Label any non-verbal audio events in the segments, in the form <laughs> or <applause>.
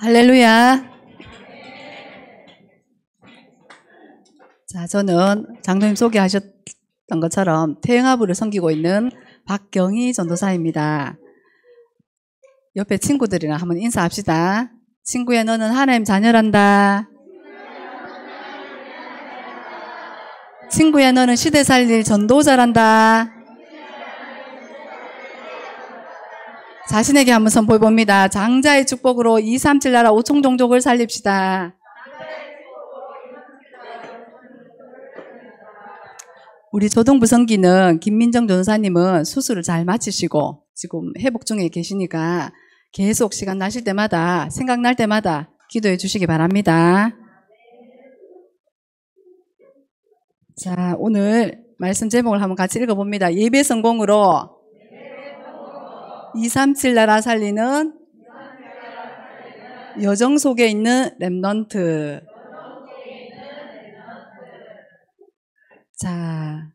할렐루야. 자, 저는 장로님 소개하셨던 것처럼 태영아부를 섬기고 있는 박경희 전도사입니다. 옆에 친구들이랑 한번 인사합시다. 친구야, 너는 하나님 자녀란다. 친구야, 너는 시대 살릴 전도자란다. 자신에게 한번 선보여 봅니다. 장자의 축복으로 237 나라 5총 종족을 살립시다. 우리 조동부성기는 김민정 전사님은 수술을 잘 마치시고 지금 회복 중에 계시니까 계속 시간 나실 때마다 생각날 때마다 기도해 주시기 바랍니다. 자, 오늘 말씀 제목을 한번 같이 읽어봅니다. 예배 성공으로 237 나라 살리는 여정 속에 있는 랩넌트. 자,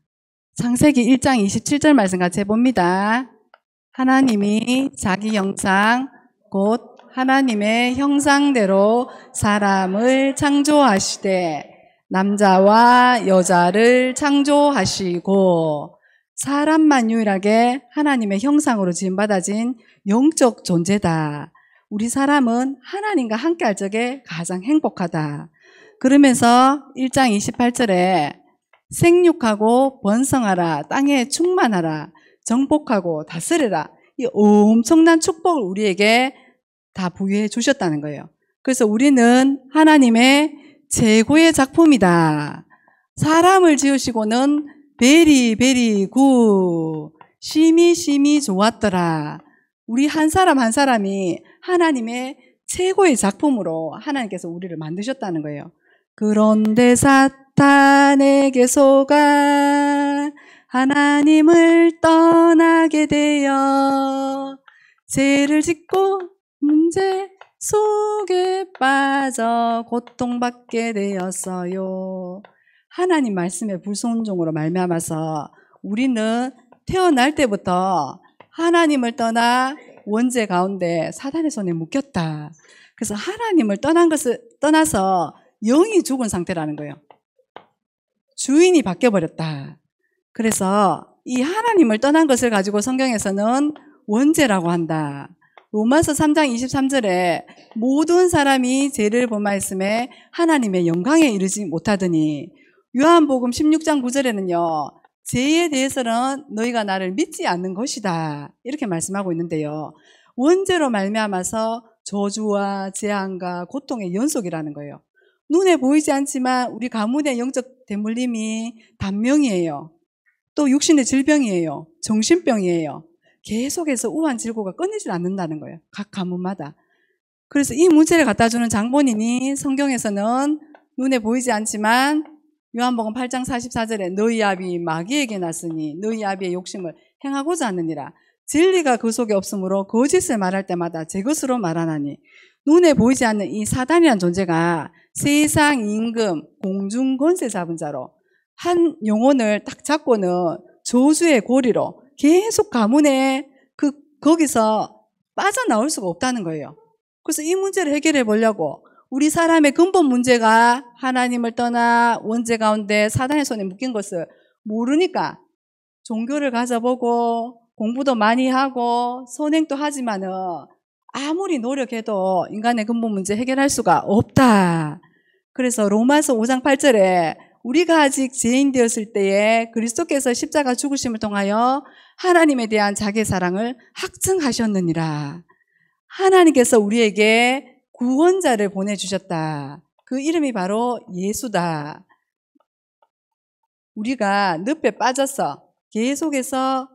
창세기 1장 27절 말씀 같이 해봅니다. 하나님이 자기 형상, 곧 하나님의 형상대로 사람을 창조하시되, 남자와 여자를 창조하시고, 사람만 유일하게 하나님의 형상으로 지금 받아진 영적 존재다. 우리 사람은 하나님과 함께 할 적에 가장 행복하다. 그러면서 1장 28절에 생육하고 번성하라, 땅에 충만하라, 정복하고 다스리라. 이 엄청난 축복을 우리에게 다 부여해 주셨다는 거예요. 그래서 우리는 하나님의 최고의 작품이다. 사람을 지으시고는 베리 베리 굿 심히 심히 좋았더라. 우리 한 사람 한 사람이 하나님의 최고의 작품으로 하나님께서 우리를 만드셨다는 거예요. 그런데 사탄에게 속아 하나님을 떠나게 되어 죄를 짓고 문제 속에 빠져 고통받게 되었어요. 하나님 말씀에 불순종으로 말미암아서 우리는 태어날 때부터 하나님을 떠나 원죄 가운데 사단의 손에 묶였다. 그래서 하나님을 떠난 것을 떠나서 영이 죽은 상태라는 거예요. 주인이 바뀌어 버렸다. 그래서 이 하나님을 떠난 것을 가지고 성경에서는 원죄라고 한다. 로마서 3장 23절에 모든 사람이 죄를 범하였음에 하나님의 영광에 이르지 못하더니 요한복음 16장 9절에는요. 죄에 대해서는 너희가 나를 믿지 않는 것이다. 이렇게 말씀하고 있는데요. 원죄로 말미암아서 저주와 재앙과 고통의 연속이라는 거예요. 눈에 보이지 않지만 우리 가문의 영적 대물림이 단명이에요. 또 육신의 질병이에요. 정신병이에요. 계속해서 우한 질고가 끊이질 않는다는 거예요. 각 가문마다. 그래서 이 문제를 갖다 주는 장본인이 성경에서는 눈에 보이지 않지만 요한복음 8장 44절에 너희 아비 마귀에게 났으니 너희 아비의 욕심을 행하고자 하느니라. 진리가 그 속에 없으므로 거짓을 말할 때마다 제 것으로 말하나니 눈에 보이지 않는 이 사단이란 존재가 세상 임금 공중 권세 잡은 자로 한 영혼을 딱 잡고는 저주의 고리로 계속 가문에 그 거기서 빠져나올 수가 없다는 거예요. 그래서 이 문제를 해결해 보려고 우리 사람의 근본 문제가 하나님을 떠나 원죄 가운데 사단의 손에 묶인 것을 모르니까 종교를 가져보고 공부도 많이 하고 선행도 하지만은 아무리 노력해도 인간의 근본 문제 해결할 수가 없다. 그래서 로마서 5장 8절에 우리가 아직 죄인 되었을 때에 그리스도께서 십자가 죽으심을 통하여 하나님에 대한 자기 사랑을 확증하셨느니라. 하나님께서 우리에게 구원자를 보내주셨다. 그 이름이 바로 예수다. 우리가 늪에 빠져서 계속해서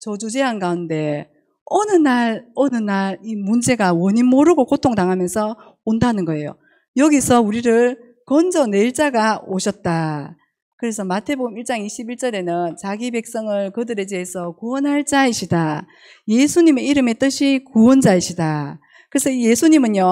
저주제한 가운데 어느 날, 어느 날 이 문제가 원인 모르고 고통당하면서 온다는 거예요. 여기서 우리를 건져낼 자가 오셨다. 그래서 마태복음 1장 21절에는 자기 백성을 그들에대해서 구원할 자이시다. 예수님의 이름의 뜻이 구원자이시다. 그래서 예수님은요,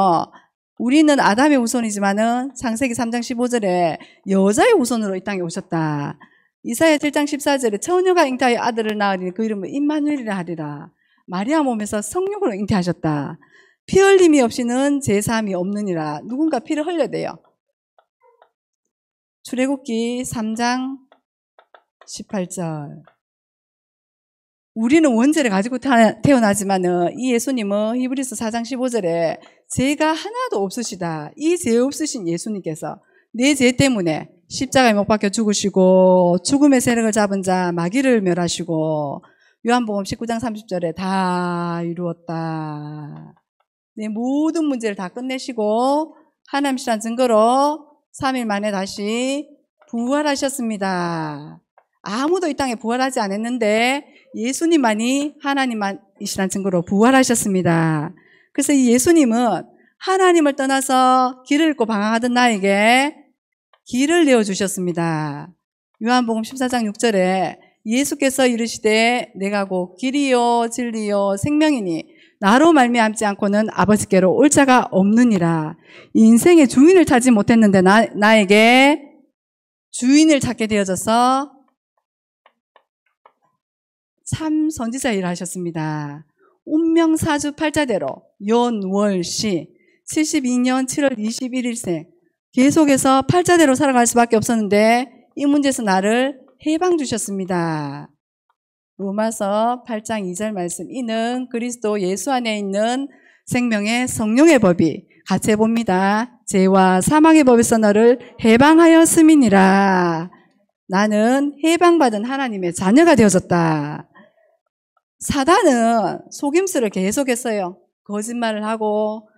우리는 아담의 후손이지만은 창세기 3장 15절에 여자의 후손으로 이 땅에 오셨다. 이사야 7장 14절에 처녀가 잉타의 아들을 낳으니 그 이름을 임마누엘이라 하리라. 마리아 몸에서 성령으로 잉태하셨다. 피 흘림이 없이는 제사함이 없느니라. 누군가 피를 흘려야 돼요. 출애굽기 3장 18절. 우리는 원죄를 가지고 태어나지만 이 예수님은 히브리스 4장 15절에 죄가 하나도 없으시다. 이 죄 없으신 예수님께서 내 죄 때문에 십자가에 못 박혀 죽으시고 죽음의 세력을 잡은 자 마귀를 멸하시고 요한복음 19장 30절에 다 이루었다. 내 네, 모든 문제를 다 끝내시고 하나님시란 증거로 3일 만에 다시 부활하셨습니다. 아무도 이 땅에 부활하지 않았는데 예수님만이 하나님이시라는 증거로 부활하셨습니다. 그래서 이 예수님은 하나님을 떠나서 길을 잃고 방황하던 나에게 길을 내어주셨습니다. 요한복음 14장 6절에 예수께서 이르시되 내가 곧 길이요 진리요 생명이니 나로 말미암지 않고는 아버지께로 올 자가 없느니라 인생의 주인을 찾지 못했는데 나, 나에게 주인을 찾게 되어져서 참 선지자 일을 하셨습니다. 운명사주 팔자대로 연월시 72년 7월 21일생 계속해서 팔자대로 살아갈 수밖에 없었는데 이 문제에서 나를 해방 주셨습니다. 로마서 8장 2절 말씀 이는 그리스도 예수 안에 있는 생명의 성령의 법이 같이 해봅니다. 죄와 사망의 법에서 너를 해방하였음이니라. 나는 해방받은 하나님의 자녀가 되어졌다. 사단은 속임수를 계속했어요. 거짓말을 하고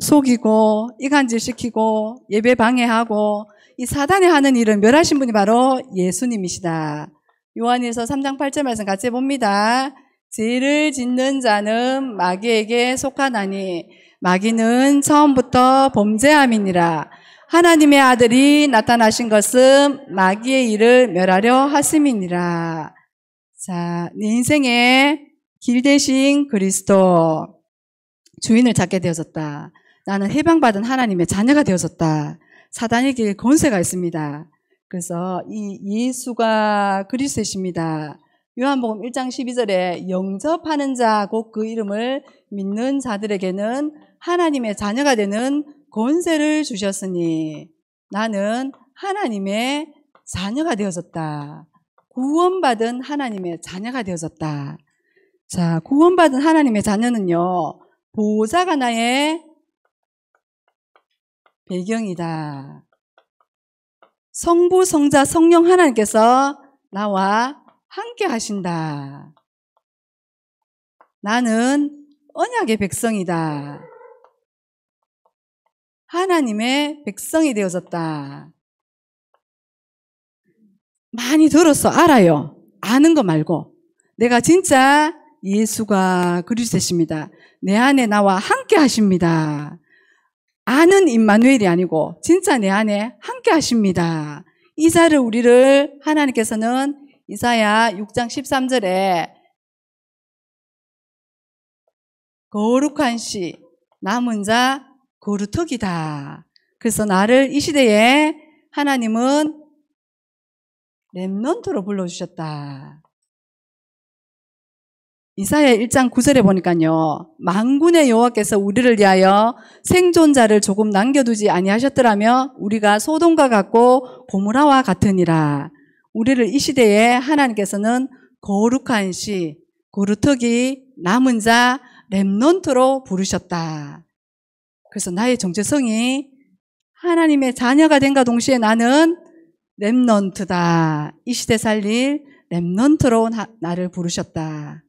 속이고 이간질시키고 예배 방해하고 이 사단이 하는 일은 멸하신 분이 바로 예수님이시다. 요한일서 3장 8절 말씀 같이 봅니다. 죄를 짓는 자는 마귀에게 속하나니 마귀는 처음부터 범죄함이니라. 하나님의 아들이 나타나신 것은 마귀의 일을 멸하려 하심이니라. 자, 내 네 인생에 길 대신 그리스도 주인을 찾게 되어졌다. 나는 해방받은 하나님의 자녀가 되어졌다. 사단에게 권세가 있습니다. 그래서 이 예수가 그리스도십니다. 요한복음 1장 12절에 영접하는 자곧 그 이름을 믿는 자들에게는 하나님의 자녀가 되는 권세를 주셨으니 나는 하나님의 자녀가 되어졌다. 구원받은 하나님의 자녀가 되어졌다. 자, 구원받은 하나님의 자녀는요, 보호자가 나의 배경이다. 성부, 성자, 성령 하나님께서 나와 함께 하신다. 나는 언약의 백성이다. 하나님의 백성이 되어졌다. 많이 들어서 알아요. 아는 거 말고. 내가 진짜 예수가 그리스도십니다. 내 안에 나와 함께 하십니다. 아는 임마누엘이 아니고 진짜 내 안에 함께 하십니다. 이사를 우리를 하나님께서는 이사야 6장 13절에 거룩한 씨 남은 자 거루턱이다. 그래서 나를 이 시대에 하나님은 렘넌트로 불러주셨다. 이사야 1장 9절에 보니까요. 망군의 여호와께서 우리를 위하여 생존자를 조금 남겨두지 아니하셨더라며 우리가 소동과 같고 고무라와 같으니라. 우리를 이 시대에 하나님께서는 거룩한 시, 고루턱이 남은 자, 랩넌트로 부르셨다. 그래서 나의 정체성이 하나님의 자녀가 된가 동시에 나는 랩넌트다. 이 시대 살릴 랩넌트로 나를 부르셨다.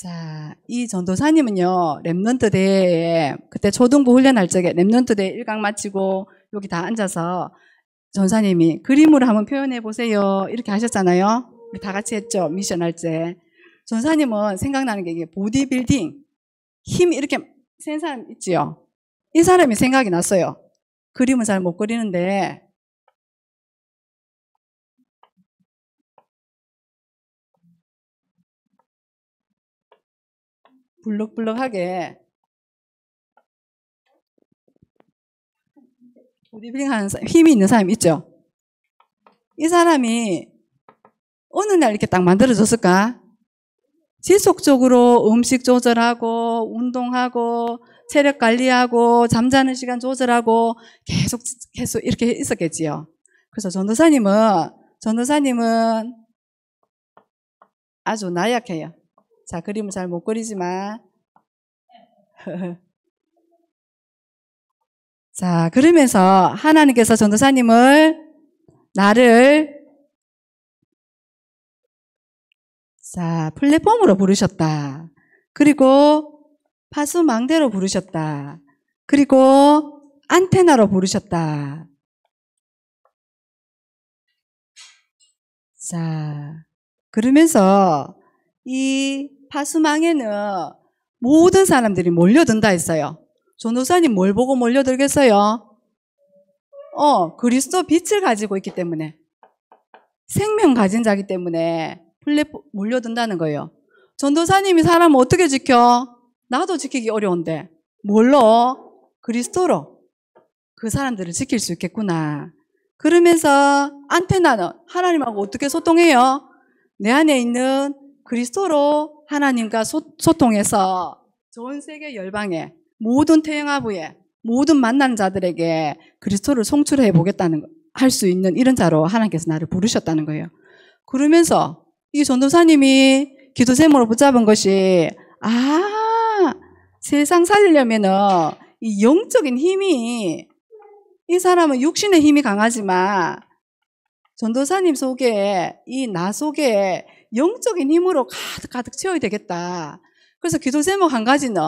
자, 이 전도사님은요, 랩런트 대회에, 그때 초등부 훈련할 적에 랩런트 대회 1강 마치고 여기 다 앉아서 전사님이 그림으로 한번 표현해 보세요. 이렇게 하셨잖아요. 다 같이 했죠. 미션 할 때. 전사님은 생각나는 게 이게 보디빌딩. 힘 이렇게 센 사람 있지요? 이 사람이 생각이 났어요. 그림은 잘 못 그리는데 블럭블럭하게 보디빌딩하는 힘이 있는 사람 있죠? 이 사람이 어느 날 이렇게 딱 만들어졌을까? 지속적으로 음식 조절하고 운동하고 체력 관리하고 잠자는 시간 조절하고 계속 계속 이렇게 있었겠지요. 그래서 전도사님은 전도사님은 아주 나약해요. 자, 그림을 잘 못 그리지만. <laughs> 자, 그러면서 하나님께서 전도사님을 나를 자, 플랫폼으로 부르셨다. 그리고 파수망대로 부르셨다. 그리고 안테나로 부르셨다. 자, 그러면서 이 파수망에는 모든 사람들이 몰려든다 했어요. 전도사님 뭘 보고 몰려들겠어요? 어, 그리스도 빛을 가지고 있기 때문에 생명 가진 자기 때문에 플랫폼 몰려든다는 거예요. 전도사님이 사람 을 어떻게 지켜? 나도 지키기 어려운데 뭘로? 그리스도로 그 사람들을 지킬 수 있겠구나. 그러면서 안테나는 하나님하고 어떻게 소통해요? 내 안에 있는 그리스도로 하나님과 소통해서 전 세계 열방에 모든 태양아부에 모든 만난 자들에게 그리스도를 송출해 보겠다는 할 수 있는 이런 자로 하나님께서 나를 부르셨다는 거예요. 그러면서 이 전도사님이 기도샘으로 붙잡은 것이 아 세상 살리려면은 이 영적인 힘이 이 사람은 육신의 힘이 강하지만 전도사님 속에 이 나 속에 영적인 힘으로 가득 가득 채워야 되겠다. 그래서 기도 제목 한 가지는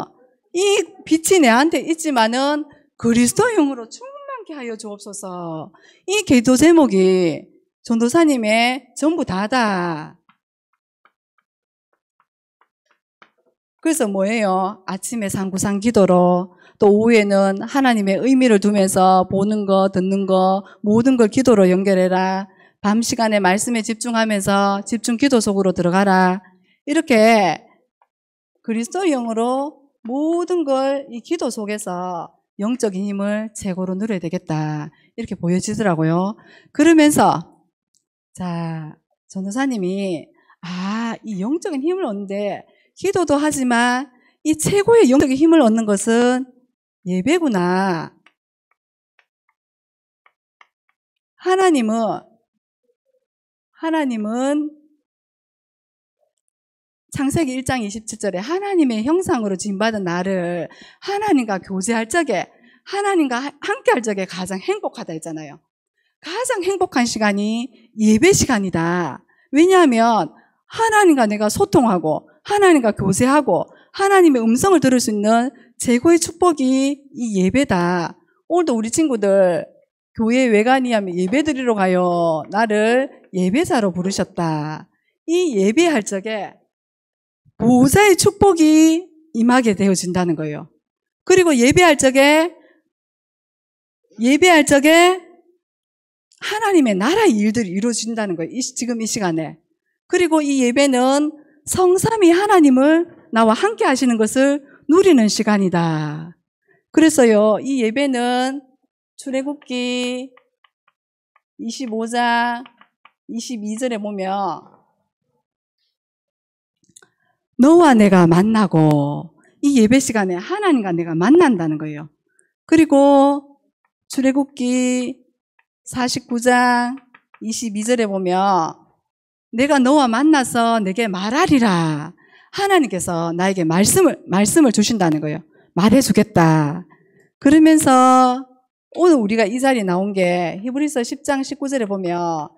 이 빛이 내한테 있지만은 그리스도형으로 충만케 하여 주옵소서. 이 기도 제목이 전도사님의 전부 다다. 그래서 뭐예요? 아침에 상구상 기도로 또 오후에는 하나님의 의미를 두면서 보는 거, 듣는 거, 모든 걸 기도로 연결해라. 밤 시간에 말씀에 집중하면서 집중 기도 속으로 들어가라. 이렇게 그리스도 영으로 모든 걸 이 기도 속에서 영적인 힘을 최고로 누려야 되겠다. 이렇게 보여지더라고요. 그러면서, 자, 전도사님이, 아, 이 영적인 힘을 얻는데, 기도도 하지만, 이 최고의 영적인 힘을 얻는 것은 예배구나. 하나님은 하나님은 창세기 1장 27절에 하나님의 형상으로 지음받은 나를 하나님과 교제할 적에 하나님과 함께 할 적에 가장 행복하다 했잖아요. 가장 행복한 시간이 예배 시간이다. 왜냐하면 하나님과 내가 소통하고 하나님과 교제하고 하나님의 음성을 들을 수 있는 최고의 축복이 이 예배다. 오늘도 우리 친구들 교회 외관이 하면 예배드리러 가요. 나를 예배자로 부르셨다. 이 예배할 적에 보좌의 축복이 임하게 되어진다는 거예요. 그리고 예배할 적에 예배할 적에 하나님의 나라의 일들이 이루어진다는 거예요. 지금 이 시간에. 그리고 이 예배는 성삼이 하나님을 나와 함께 하시는 것을 누리는 시간이다. 그래서요, 이 예배는 출애굽기 25장 22절에 보면 너와 내가 만나고 이 예배 시간에 하나님과 내가 만난다는 거예요. 그리고 출애굽기 49장 22절에 보면 내가 너와 만나서 내게 말하리라. 하나님께서 나에게 말씀을 말씀을 주신다는 거예요. 말해 주겠다. 그러면서 오늘 우리가 이 자리에 나온 게 히브리서 10장 19절에 보면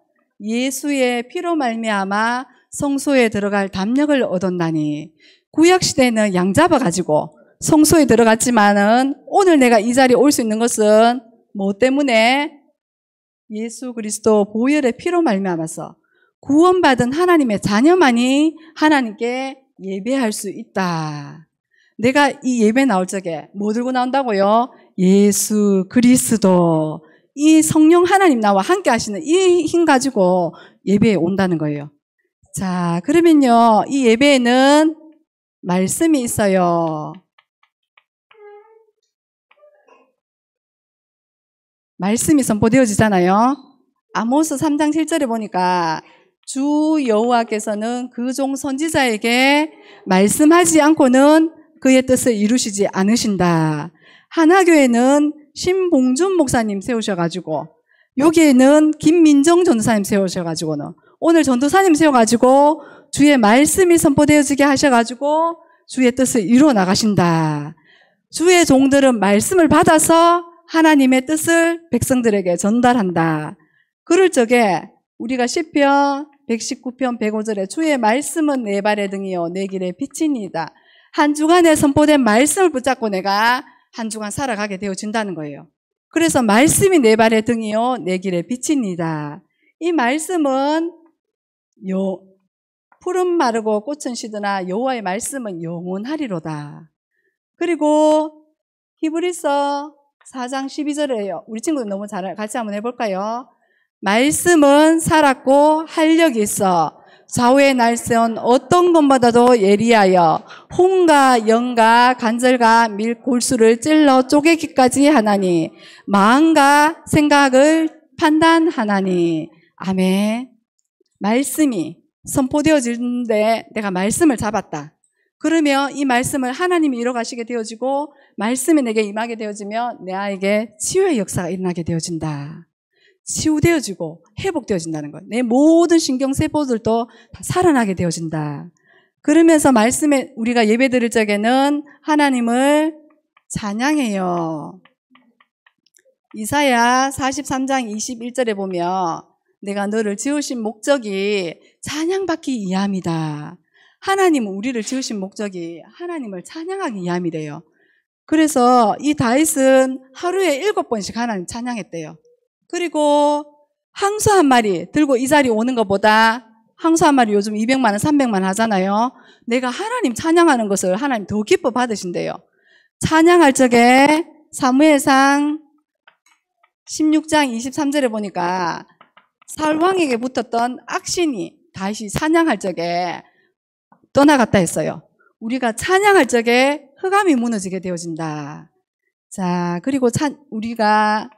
예수의 피로 말미암아 성소에 들어갈 담력을 얻었나니 구약 시대는 에양 잡아 가지고 성소에 들어갔지만은 오늘 내가 이 자리에 올 수 있는 것은 뭐 때문에 예수 그리스도 보혈의 피로 말미암아서 구원받은 하나님의 자녀만이 하나님께 예배할 수 있다. 내가 이 예배 나올 적에 뭐 들고 나온다고요? 예수 그리스도 이 성령 하나님 나와 함께 하시는 이 힘 가지고 예배에 온다는 거예요. 자, 그러면요. 이 예배에는 말씀이 있어요. 말씀이 선포되어지잖아요. 아모스 3장 7절에 보니까 주 여호와께서는 그 종 선지자에게 말씀하지 않고는 그의 뜻을 이루시지 않으신다. 하나교회는 신봉준 목사님 세우셔가지고 여기에는 김민정 전도사님 세우셔가지고는 오늘 전도사님 세워가지고 주의 말씀이 선포되어지게 하셔가지고 주의 뜻을 이루어 나가신다. 주의 종들은 말씀을 받아서 하나님의 뜻을 백성들에게 전달한다. 그럴 적에 우리가 시편 119편 105절에 주의 말씀은 내 발의 등이요 내 길의 빛이니이다. 한 주간에 선포된 말씀을 붙잡고 내가 한 주간 살아가게 되어준다는 거예요. 그래서 말씀이 내 발의 등이요, 내 길의 빛입니다. 이 말씀은 요, 푸른 마르고 꽃은 시드나 여호와의 말씀은 영원하리로다. 그리고 히브리서 4장 12절에요. 우리 친구들 너무 잘 같이 한번 해볼까요? 말씀은 살았고 활력이 있어 좌우의 날세온 어떤 것마다도 예리하여 홍과 영과 간절과 밀 골수를 찔러 쪼개기까지 하나니 마음과 생각을 판단하나니 아멘 말씀이 선포되어지는데 내가 말씀을 잡았다. 그러면 이 말씀을 하나님이 이뤄가시게 되어지고 말씀이 내게 임하게 되어지며 내 아이에게 치유의 역사가 일어나게 되어진다. 치유되어지고 회복되어진다는 거예요. 내 모든 신경세포들도 다 살아나게 되어진다. 그러면서 말씀에 우리가 예배 드릴 적에는 하나님을 찬양해요. 이사야 43장 21절에 보면 내가 너를 지으신 목적이 찬양받기 위함이다. 하나님은 우리를 지으신 목적이 하나님을 찬양하기 위함이래요. 그래서 이 다윗은 하루에 일곱 번씩 하나님 찬양했대요. 그리고 항수 한 마리 들고 이 자리 오는 것보다 항수 한 마리 요즘 200만 원, 300만 원 하잖아요. 내가 하나님 찬양하는 것을 하나님 더 기뻐 받으신대요. 찬양할 적에 사무엘상 16장 23절에 보니까 살왕에게 붙었던 악신이 다시 찬양할 적에 떠나갔다 했어요. 우리가 찬양할 적에 흑암이 무너지게 되어진다. 자, 그리고 찬, 우리가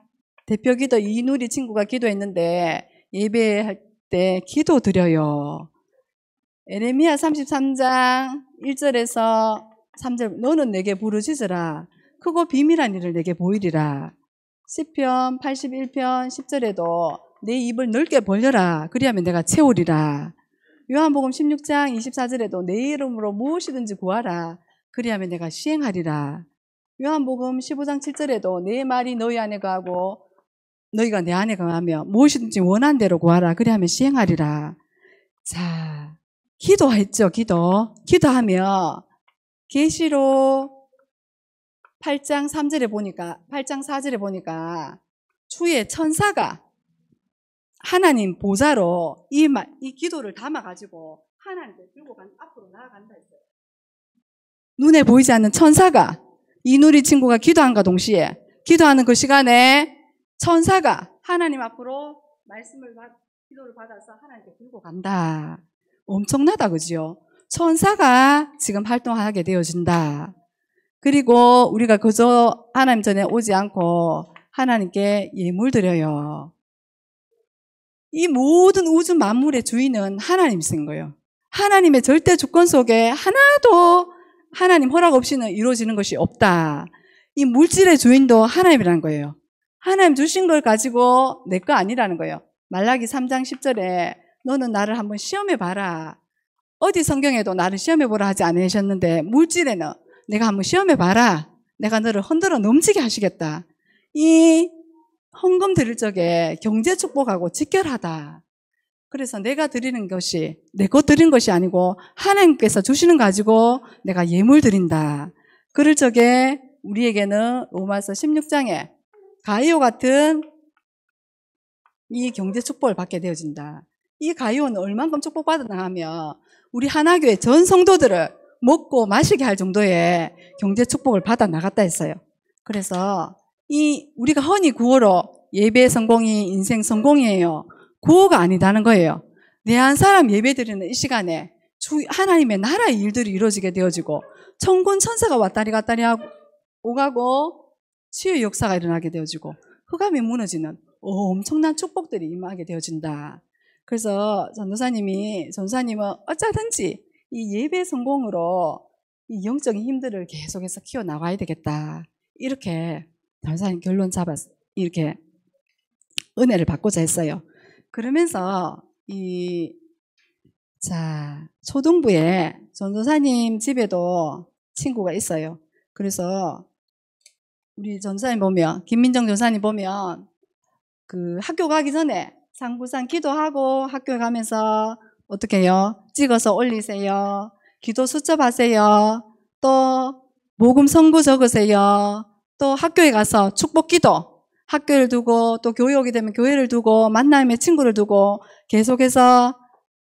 대표 기도 이누리 친구가 기도했는데 예배할 때 기도 드려요. 에레미야 33장 1절에서 3절 너는 내게 부르짖으라 크고 비밀한 일을 내게 보이리라. 1 0편 81편 10절에도 내 입을 넓게 벌려라 그리하면 내가 채우리라. 요한복음 16장 24절에도 내 이름으로 무엇이든지 구하라 그리하면 내가 시행하리라. 요한복음 15장 7절에도 내 말이 너희 안에 가고 너희가 내 안에 가하며 무엇이든지 원한 대로 구하라. 그리하면 시행하리라. 자, 기도했죠. 기도. 기도하며 계시로 8장 3절에 보니까 8장 4절에 보니까 주의 천사가 하나님 보좌로 이, 이 기도를 담아가지고 하나님께 들고 간, 앞으로 나아간다 했어요. 눈에 보이지 않는 천사가 이누리 친구가 기도한과 동시에 기도하는 그 시간에 천사가 하나님 앞으로 말씀을 받, 기도를 받아서 하나님께 들고 간다. 엄청나다, 그죠? 천사가 지금 활동하게 되어진다. 그리고 우리가 그저 하나님 전에 오지 않고 하나님께 예물 드려요. 이 모든 우주 만물의 주인은 하나님이신 거예요. 하나님의 절대 주권 속에 하나도 하나님 허락 없이는 이루어지는 것이 없다. 이 물질의 주인도 하나님이란 거예요. 하나님 주신 걸 가지고 내 거 아니라는 거예요. 말라기 3장 10절에 너는 나를 한번 시험해 봐라. 어디 성경에도 나를 시험해 보라 하지 않으셨는데 물질에는 내가 한번 시험해 봐라. 내가 너를 흔들어 넘치게 하시겠다. 이 헌금 드릴 적에 경제 축복하고 직결하다. 그래서 내가 드리는 것이 내 것 드린 것이 아니고 하나님께서 주시는 가지고 내가 예물 드린다. 그럴 적에 우리에게는 로마서 16장에 가이오 같은 이 경제 축복을 받게 되어진다. 이 가이오는 얼만큼 축복받았나 하면 우리 하나교회 전 성도들을 먹고 마시게 할 정도의 경제 축복을 받아 나갔다 했어요. 그래서 이 우리가 흔히 구호로 예배 성공이 인생 성공이에요. 구호가 아니다는 거예요. 내한 사람 예배 드리는 이 시간에 주 하나님의 나라의 일들이 이루어지게 되어지고 천군 천사가 왔다리 갔다리 하고 오가고 치유 역사가 일어나게 되어지고 흑암이 무너지는 엄청난 축복들이 임하게 되어진다. 그래서 전도사님이 전사님은 어쩌든지 이 예배 성공으로 이 영적인 힘들을 계속해서 키워 나가야 되겠다. 이렇게 전사님 결론 잡았 이렇게 은혜를 받고자 했어요. 그러면서 이 자, 초등부에 전도사님 집에도 친구가 있어요. 그래서 우리 전사님 보면 김민정 전사님 보면 그 학교 가기 전에 상부상 기도하고 학교에 가면서 어떻게 해요? 찍어서 올리세요. 기도 수첩하세요. 또 모금 선구 적으세요. 또 학교에 가서 축복 기도. 학교를 두고 또 교육이 되면 교회를 두고 만남의 친구를 두고 계속해서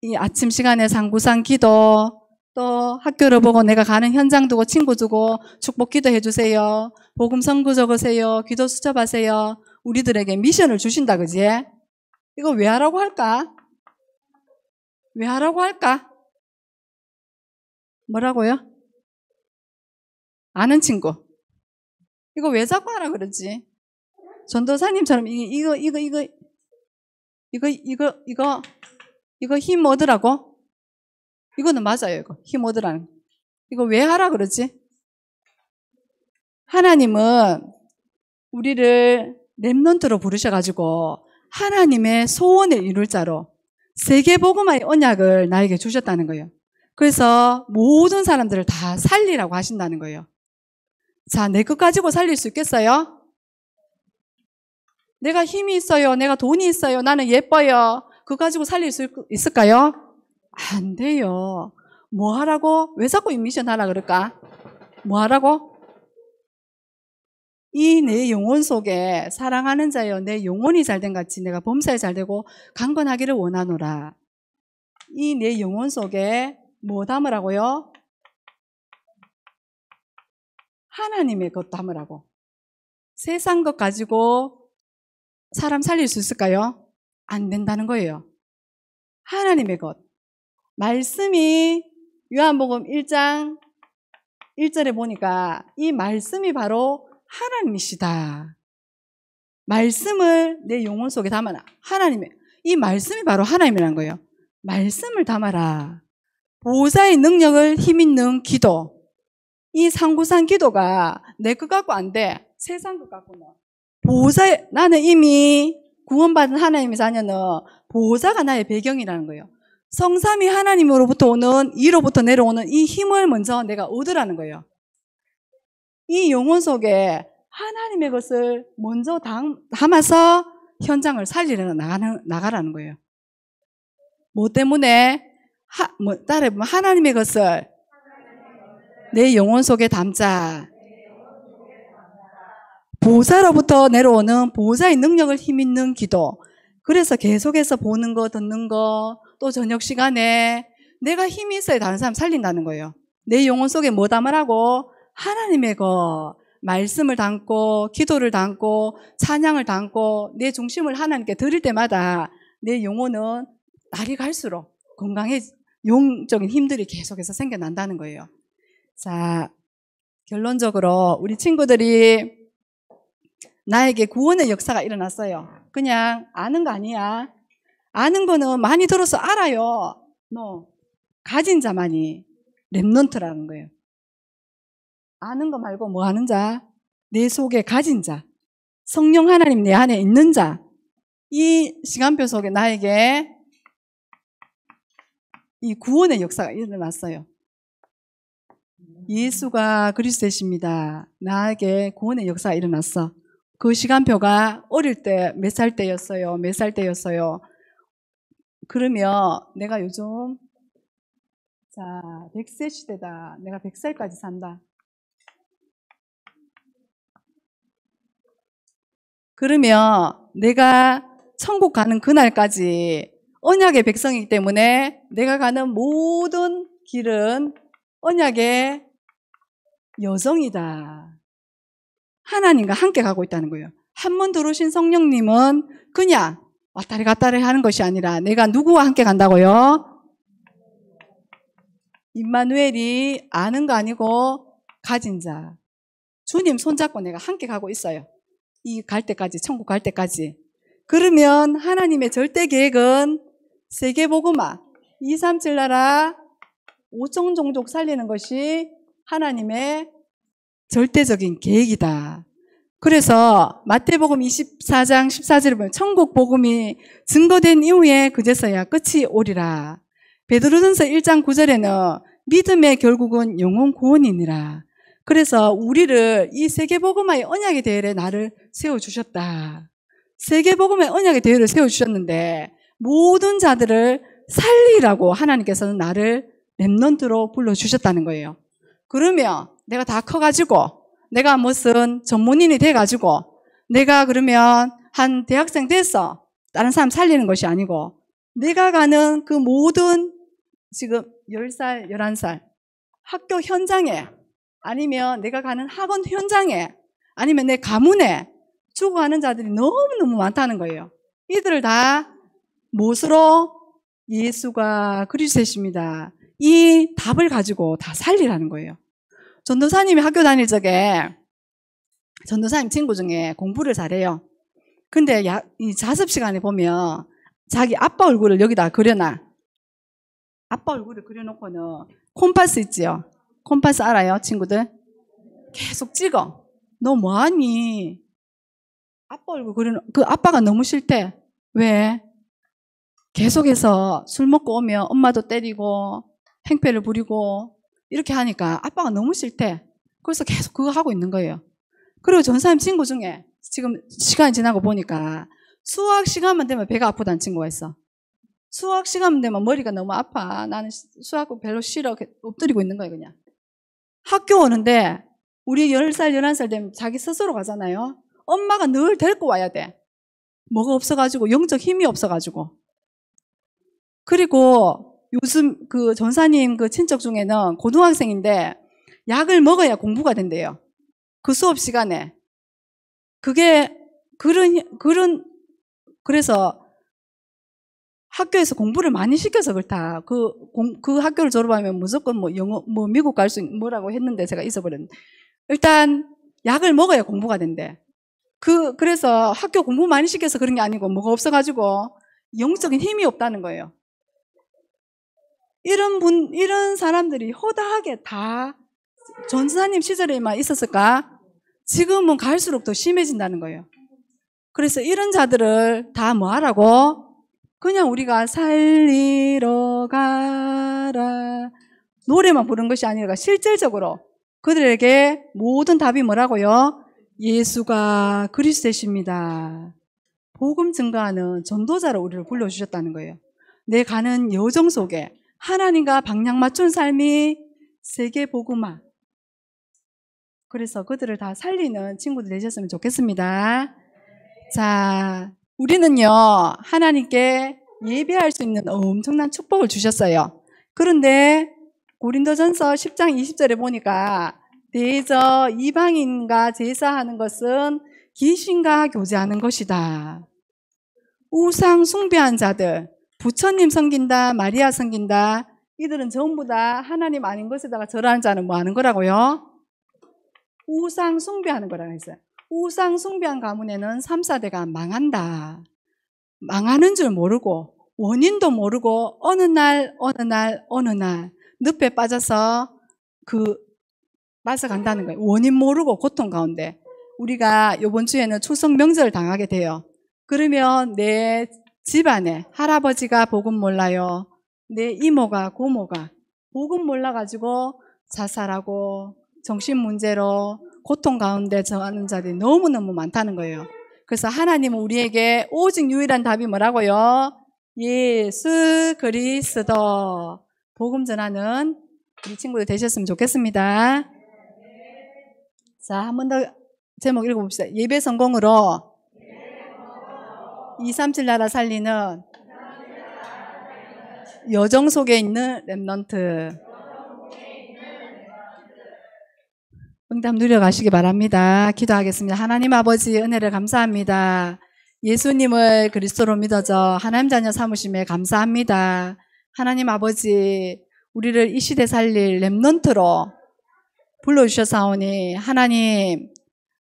이 아침 시간에 상구상 기도 또 학교를 보고 내가 가는 현장 두고 친구 두고 축복 기도해 주세요. 복음 선구 적으세요. 기도 수첩하세요. 우리들에게 미션을 주신다 그지? 이거 왜 하라고 할까? 왜 하라고 할까? 뭐라고요? 아는 친구. 이거 왜 자꾸 하라 그러지? 전도사님처럼 이거 이거 이거 이거 이거 이거 이거 힘 얻으라고? 이거는 맞아요. 이거 힘 얻으라는. 이거 왜 하라 그러지? 하나님은 우리를 랩런트로 부르셔가지고 하나님의 소원을 이룰 자로 세계보고화의 언약을 나에게 주셨다는 거예요. 그래서 모든 사람들을 다 살리라고 하신다는 거예요. 자, 내 것 가지고 살릴 수 있겠어요? 내가 힘이 있어요. 내가 돈이 있어요. 나는 예뻐요. 그거 가지고 살릴 수 있을까요? 안 돼요. 뭐 하라고? 왜 자꾸 미션 하라 그럴까? 뭐 하라고? 이 내 영혼 속에 사랑하는 자여 내 영혼이 잘 된 같이 내가 범사에 잘 되고 강건하기를 원하노라. 이 내 영혼 속에 뭐 담으라고요? 하나님의 것 담으라고. 세상 것 가지고 사람 살릴 수 있을까요? 안 된다는 거예요. 하나님의 것. 말씀이 요한복음 1장 1절에 보니까 이 말씀이 바로 하나님이시다. 말씀을 내 영혼 속에 담아라. 하나님의 이 말씀이 바로 하나님이란 거예요. 말씀을 담아라. 보호자의 능력을 힘있는 기도. 이 상구상 기도가 내것 갖고 안 돼. 세상 것 갖고는. 뭐. 보호자의, 나는 이미 구원받은 하나님의 자녀는 보호자가 나의 배경이라는 거예요. 성삼이 하나님으로부터 오는 이로부터 내려오는 이 힘을 먼저 내가 얻으라는 거예요. 이 영혼 속에 하나님의 것을 먼저 담아서 현장을 살리려 나가는, 나가라는 거예요. 뭐 때문에 하, 뭐 따라 보면 하나님의 것을 내 영혼 속에 담자. 보호자로부터 내려오는 보호자의 능력을 힘있는 기도. 그래서 계속해서 보는 거, 듣는 거, 또 저녁 시간에 내가 힘이 있어야 다른 사람 살린다는 거예요. 내 영혼 속에 뭐 담으라고? 하나님의 거. 말씀을 담고, 기도를 담고, 찬양을 담고, 내 중심을 하나님께 드릴 때마다 내 영혼은 날이 갈수록 건강해, 용적인 힘들이 계속해서 생겨난다는 거예요. 자, 결론적으로 우리 친구들이 나에게 구원의 역사가 일어났어요. 그냥 아는 거 아니야. 아는 거는 많이 들어서 알아요. n 네. 가진 자만이 랩런트라는 거예요. 아는 거 말고 뭐 하는 자? 내 속에 가진 자. 성령 하나님 내 안에 있는 자. 이 시간표 속에 나에게 이 구원의 역사가 일어났어요. 예수가 그리스도십니다. 나에게 구원의 역사가 일어났어. 그 시간표가 어릴 때 몇 살 때였어요? 몇 살 때였어요? 그러면 내가 요즘 자 100세 시대다. 내가 100살까지 산다. 그러면 내가 천국 가는 그날까지 언약의 백성이기 때문에 내가 가는 모든 길은 언약의 여성이다 하나님과 함께 가고 있다는 거예요. 한 번 들어오신 성령님은 그냥 왔다리 갔다리 하는 것이 아니라 내가 누구와 함께 간다고요? 임마누엘이 아는 거 아니고 가진 자. 주님 손잡고 내가 함께 가고 있어요. 이 갈 때까지, 천국 갈 때까지. 그러면 하나님의 절대 계획은 세계보고마, 2, 3, 7 나라, 5천 종족 살리는 것이 하나님의 절대적인 계획이다. 그래서 마태복음 24장 14절을 보면 천국 복음이 증거된 이후에 그제서야 끝이 오리라. 베드로전서 1장 9절에는 믿음의 결국은 영혼 구원이니라. 그래서 우리를 이 세계 복음화의 언약의 대열에 나를 세워 주셨다. 세계 복음의 언약의 대열을 세워 주셨는데 모든 자들을 살리라고 하나님께서는 나를 랩런트로 불러 주셨다는 거예요. 그러면 내가 다 커가지고 내가 무슨 전문인이 돼가지고 내가 그러면 한 대학생 됐어. 다른 사람 살리는 것이 아니고 내가 가는 그 모든 지금 10살, 11살 학교 현장에 아니면 내가 가는 학원 현장에 아니면 내 가문에 죽어가는 자들이 너무너무 많다는 거예요. 이들을 다 무엇으로 예수가 그리스도십니다. 이 답을 가지고 다 살리라는 거예요. 전도사님이 학교 다닐 적에 전도사님 친구 중에 공부를 잘해요. 근데 야, 이 자습 시간에 보면 자기 아빠 얼굴을 여기다 그려놔. 아빠 얼굴을 그려놓고는 콤파스 있지요. 콤파스 알아요, 친구들? 계속 찍어. 너 뭐하니? 아빠 얼굴 그려놓, 그 아빠가 너무 싫대. 왜? 계속해서 술 먹고 오면 엄마도 때리고, 행패를 부리고, 이렇게 하니까 아빠가 너무 싫대. 그래서 계속 그거 하고 있는 거예요. 그리고 전사님 친구 중에 지금 시간이 지나고 보니까 수학 시간만 되면 배가 아프다는 친구가 있어. 수학 시간 되면 머리가 너무 아파. 나는 수학 별로 싫어. 엎드리고 있는 거예요, 그냥. 학교 오는데 우리 10살, 11살 되면 자기 스스로 가잖아요. 엄마가 늘 데리고 와야 돼. 뭐가 없어가지고, 영적 힘이 없어가지고. 그리고 요즘 그 전사님 그 친척 중에는 고등학생인데 약을 먹어야 공부가 된대요. 그 수업 시간에. 그게 그런, 그런, 그래서 학교에서 공부를 많이 시켜서 그렇다. 그, 공, 그 학교를 졸업하면 무조건 뭐 영어, 뭐 미국 갈 수, 뭐라고 했는데 제가 잊어버렸는 데 일단 약을 먹어야 공부가 된대. 그, 그래서 학교 공부 많이 시켜서 그런 게 아니고 뭐가 없어가지고 영적인 힘이 없다는 거예요. 이런 분, 이런 사람들이 허다하게 다 전사님 시절에만 있었을까? 지금은 갈수록 더 심해진다는 거예요. 그래서 이런 자들을 다뭐 하라고? 그냥 우리가 살리러 가라. 노래만 부른 것이 아니라 실질적으로 그들에게 모든 답이 뭐라고요? 예수가 그리스도십니다. 복음 증거하는 전도자로 우리를 불러주셨다는 거예요. 내 가는 여정 속에 하나님과 방향 맞춘 삶이 세계 보음마 그래서 그들을 다 살리는 친구들 되셨으면 좋겠습니다. 자, 우리는요, 하나님께 예배할 수 있는 엄청난 축복을 주셨어요. 그런데 고린도전서 10장 20절에 보니까 대저 이방인과 제사하는 것은 귀신과 교제하는 것이다. 우상 숭배한 자들, 부처님 섬긴다, 마리아 섬긴다. 이들은 전부 다 하나님 아닌 것에다가 절하는 자는 뭐 하는 거라고요? 우상 숭배하는 거라고 했어요. 우상 숭배한 가문에는 3, 4대가 망한다. 망하는 줄 모르고 원인도 모르고 어느 날 어느 날 어느 날 늪에 빠져서 그 빠져간다는 거예요. 원인 모르고 고통 가운데 우리가 요번 주에는 추석 명절 당하게 돼요. 그러면 내 집안에 할아버지가 복음 몰라요. 내 네, 이모가 고모가 복음 몰라가지고 자살하고 정신 문제로 고통 가운데 정하는 자들이 너무너무 많다는 거예요. 그래서 하나님은 우리에게 오직 유일한 답이 뭐라고요? 예수 그리스도 복음 전하는 우리 친구들 되셨으면 좋겠습니다. 자, 한 번 더 제목 읽어봅시다. 예배 성공으로 2, 3, 7 나라 살리는 여정 속에 있는 랩런트 응답 누려가시기 바랍니다. 기도하겠습니다. 하나님 아버지 은혜를 감사합니다. 예수님을 그리스도로 믿어져 하나님 자녀 사무심에 감사합니다. 하나님 아버지 우리를 이 시대 살릴 랩런트로 불러주셔사오니 하나님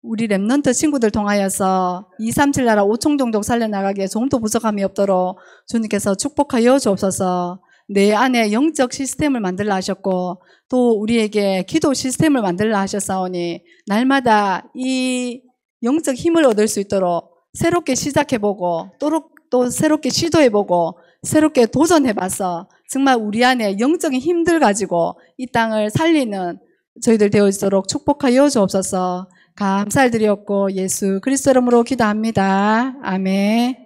우리 랩런트 친구들 통하여서 237 나라 5총 종족 살려나가기에 조금도 부족함이 없도록 주님께서 축복하여 주옵소서 내 안에 영적 시스템을 만들라 하셨고 또 우리에게 기도 시스템을 만들라 하셨사오니 날마다 이 영적 힘을 얻을 수 있도록 새롭게 시작해보고 또, 또 새롭게 시도해보고 새롭게 도전해봐서 정말 우리 안에 영적인 힘들 가지고 이 땅을 살리는 저희들 되어 있도록 축복하여 주옵소서 감사를 드렸고 예수 그리스도 이름으로 기도합니다. 아멘.